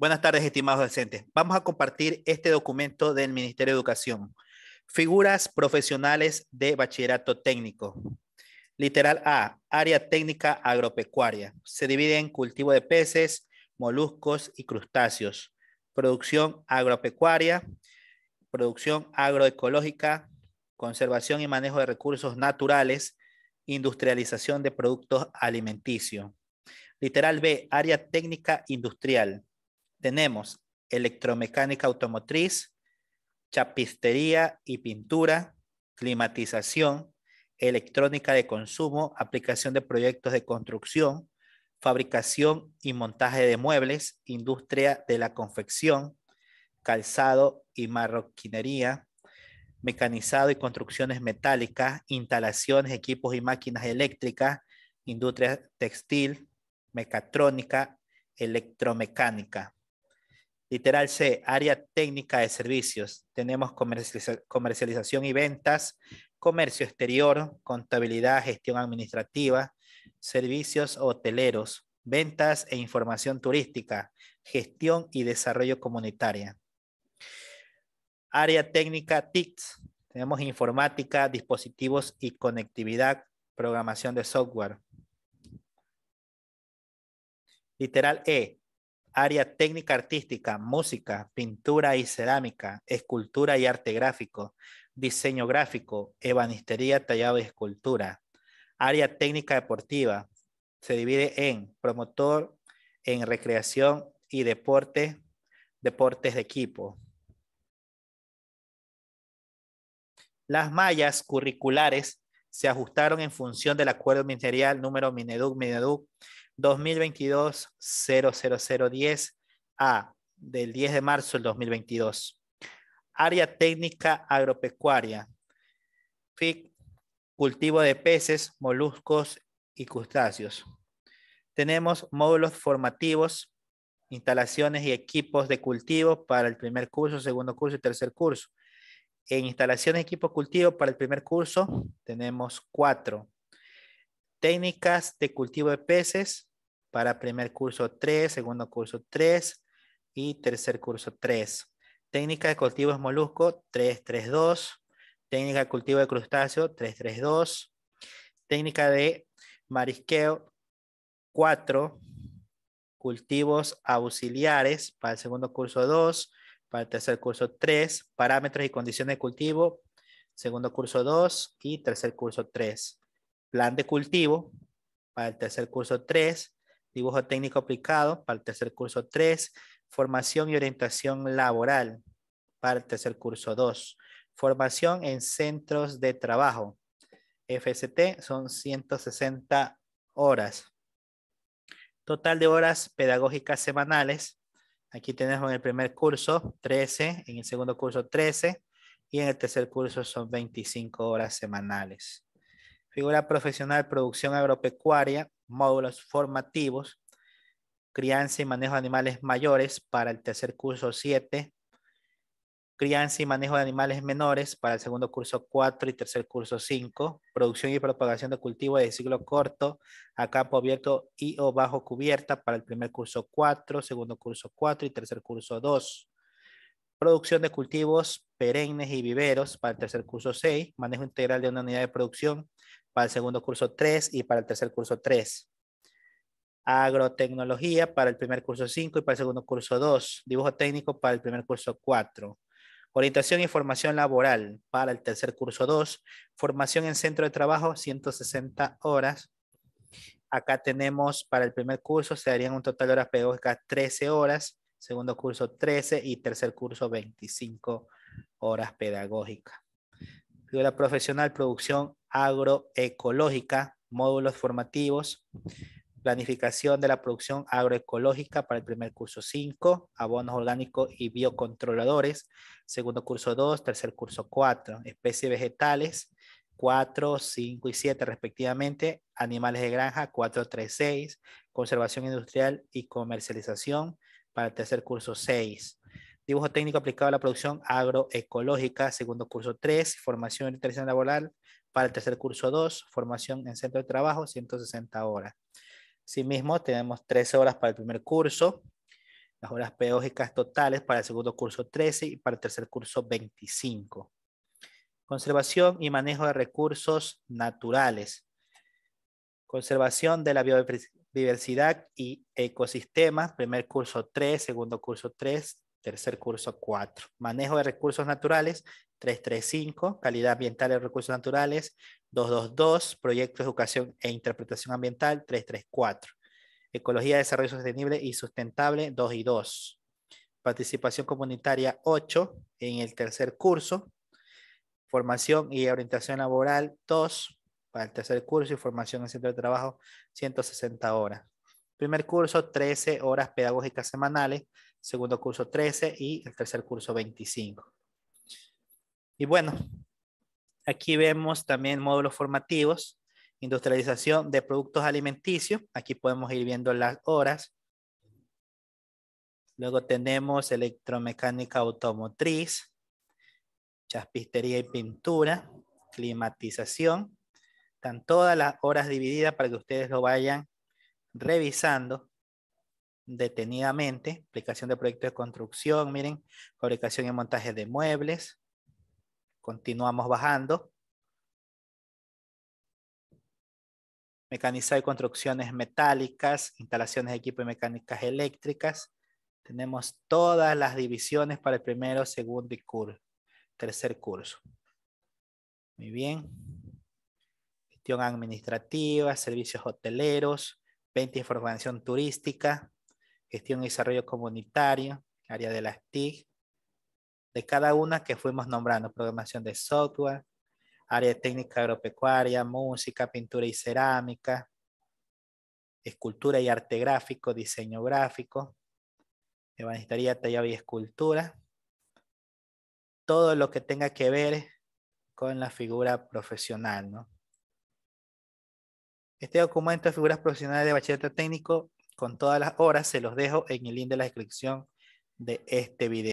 Buenas tardes, estimados docentes. Vamos a compartir este documento del Ministerio de Educación. Figuras profesionales de bachillerato técnico. Literal A, área técnica agropecuaria. Se divide en cultivo de peces, moluscos y crustáceos. Producción agropecuaria, producción agroecológica, conservación y manejo de recursos naturales, industrialización de productos alimenticios. Literal B, área técnica industrial tenemos electromecánica automotriz, chapistería y pintura, climatización, electrónica de consumo, aplicación de proyectos de construcción, fabricación y montaje de muebles, industria de la confección, calzado y marroquinería, mecanizado y construcciones metálicas, instalaciones, equipos y máquinas eléctricas, industria textil, mecatrónica, electromecánica. Literal C, área técnica de servicios. Tenemos comercialización y ventas, comercio exterior, contabilidad, gestión administrativa, servicios hoteleros, ventas e información turística, gestión y desarrollo comunitaria. Área técnica TICS. Tenemos informática, dispositivos y conectividad, programación de software. Literal E, área técnica artística, música, pintura y cerámica, escultura y arte gráfico, diseño gráfico, ebanistería, tallado y escultura. Área técnica deportiva se divide en promotor, en recreación y deporte, deportes de equipo. Las mallas curriculares se ajustaron en función del acuerdo ministerial número Mineduc-Mineduc 2022-00010 a del 10 de marzo del 2022. Área técnica agropecuaria. FIC, cultivo de peces, moluscos y crustáceos. Tenemos módulos formativos, instalaciones y equipos de cultivo para el primer curso, segundo curso y tercer curso. En instalaciones y equipos cultivo para el primer curso tenemos cuatro. Técnicas de cultivo de peces, para primer curso 3, segundo curso 3 y tercer curso 3. Técnica de cultivo cultivos molusco 332, técnica de cultivo de crustáceo 332, técnica de marisqueo 4, cultivos auxiliares para el segundo curso 2, para el tercer curso 3, parámetros y condiciones de cultivo, segundo curso 2 y tercer curso 3. Plan de cultivo para el tercer curso 3, dibujo técnico aplicado para el tercer curso 3, formación y orientación laboral para el tercer curso 2, formación en centros de trabajo, FST, son 160 horas. Total de horas pedagógicas semanales, aquí tenemos en el primer curso 13, en el segundo curso 13 y en el tercer curso son 25 horas semanales. Figura profesional, producción agropecuaria, módulos formativos, crianza y manejo de animales mayores para el tercer curso 7, crianza y manejo de animales menores para el segundo curso 4 y tercer curso 5, producción y propagación de cultivos de ciclo corto a campo abierto y o bajo cubierta para el primer curso 4, segundo curso 4 y tercer curso 2, producción de cultivos perennes y viveros para el tercer curso 6, manejo integral de una unidad de producción para el segundo curso 3 y para el tercer curso 3. Agrotecnología para el primer curso 5 y para el segundo curso 2. Dibujo técnico para el primer curso 4. Orientación y formación laboral para el tercer curso 2. Formación en centro de trabajo, 160 horas. Acá tenemos para el primer curso, se darían un total de horas pedagógicas 13 horas, segundo curso 13 y tercer curso 25 horas pedagógicas. La profesional, producción agroecológica, módulos formativos, planificación de la producción agroecológica para el primer curso 5, abonos orgánicos y biocontroladores, segundo curso 2, tercer curso 4, especies vegetales 4, 5 y 7 respectivamente, animales de granja 4, 3, 6, conservación industrial y comercialización para el tercer curso 6, Dibujo técnico aplicado a la producción agroecológica, segundo curso 3, formación en inteligencia laboral para el tercer curso 2, formación en centro de trabajo, 160 horas. Asimismo, tenemos 13 horas para el primer curso, las horas pedagógicas totales para el segundo curso 13 y para el tercer curso 25. Conservación y manejo de recursos naturales. Conservación de la biodiversidad y ecosistemas, primer curso 3, segundo curso 3, tercer curso 4. Manejo de recursos naturales, 335. Calidad ambiental y recursos naturales, 222. Proyecto de educación e interpretación ambiental, 334. Ecología, desarrollo sostenible y sustentable, 2 y 2. Participación comunitaria, 8 en el tercer curso. Formación y orientación laboral, 2 para el tercer curso y formación en centro de trabajo, 160 horas. Primer curso, 13 horas pedagógicas semanales segundo curso 13 y el tercer curso 25. Y bueno, aquí vemos también módulos formativos, industrialización de productos alimenticios, aquí podemos ir viendo las horas. Luego tenemos electromecánica automotriz, chaspistería y pintura, climatización. Están todas las horas divididas para que ustedes lo vayan revisando detenidamente, aplicación de proyectos de construcción, miren, fabricación y montaje de muebles. Continuamos bajando. Mecanizado y construcciones metálicas, instalaciones de equipo y mecánicas eléctricas. Tenemos todas las divisiones para el primero, segundo y tercer curso. Muy bien. Gestión administrativa, servicios hoteleros, venta y información turística, gestión y desarrollo comunitario, área de las TIC, de cada una que fuimos nombrando, programación de software, área técnica agropecuaria, música, pintura y cerámica, escultura y arte gráfico, diseño gráfico, ebanistería, tallado y escultura, todo lo que tenga que ver con la figura profesional, Este documento de figuras profesionales de bachillerato técnico con todas las horas se los dejo en el link de la descripción de este video.